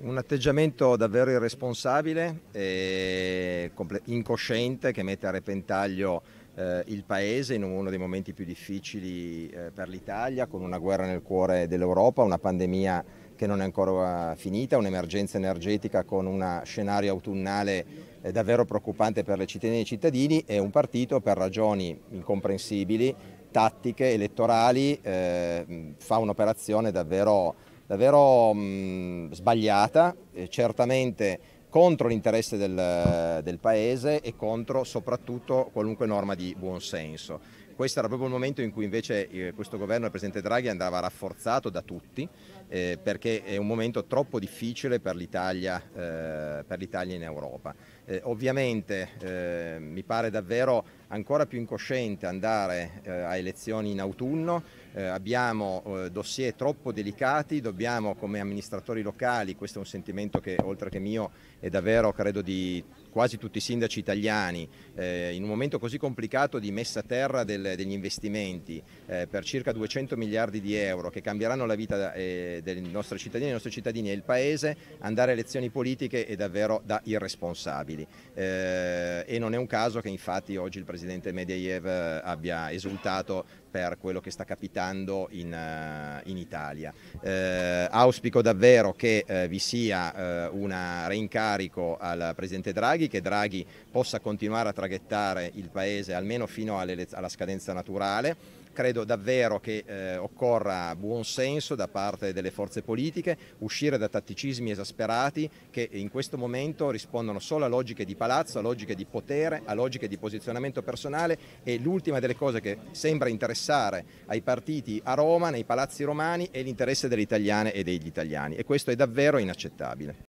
Un atteggiamento davvero irresponsabile e incosciente che mette a repentaglio eh, il Paese in uno dei momenti più difficili eh, per l'Italia, con una guerra nel cuore dell'Europa, una pandemia che non è ancora finita, un'emergenza energetica con un scenario autunnale eh, davvero preoccupante per le cittadine e i cittadini e un partito per ragioni incomprensibili, tattiche, elettorali, eh, fa un'operazione davvero davvero mh, mm, sbagliata, eh, certamente contro l'interesse del, del Paese e contro soprattutto qualunque norma di buonsenso questo era proprio il momento in cui invece eh, questo governo del Presidente Draghi andava rafforzato da tutti eh, perché è un momento troppo difficile per l'Italia, eh, in Europa. Eh, ovviamente mi pare davvero ancora più incosciente andare a elezioni in autunno, abbiamo dossier troppo delicati, dobbiamo come amministratori locali, questo è un sentimento che oltre che mio è davvero credo di quasi tutti i sindaci italiani, in un momento così complicato di messa a terra delle degli investimenti eh, per circa 200 miliardi di euro che cambieranno la vita eh, dei nostri cittadini, dei nostri cittadini e il Paese, andare a elezioni politiche è davvero da irresponsabili. Eh, e non è un caso che infatti oggi il Presidente Medvedev eh, abbia esultato per quello che sta capitando in, eh, in Italia. Eh, auspico davvero che vi sia un reincarico al Presidente Draghi, che Draghi possa continuare a traghettare il Paese almeno fino alla scadenza scienza naturale. Credo davvero che eh, occorra buon senso da parte delle forze politiche, uscire da tatticismi esasperati che in questo momento rispondono solo a logiche di palazzo, a logiche di potere, a logiche di posizionamento personale e l'ultima delle cose che sembra interessare ai partiti a Roma, nei palazzi romani, è l'interesse delle italiane e degli italiani e questo è davvero inaccettabile.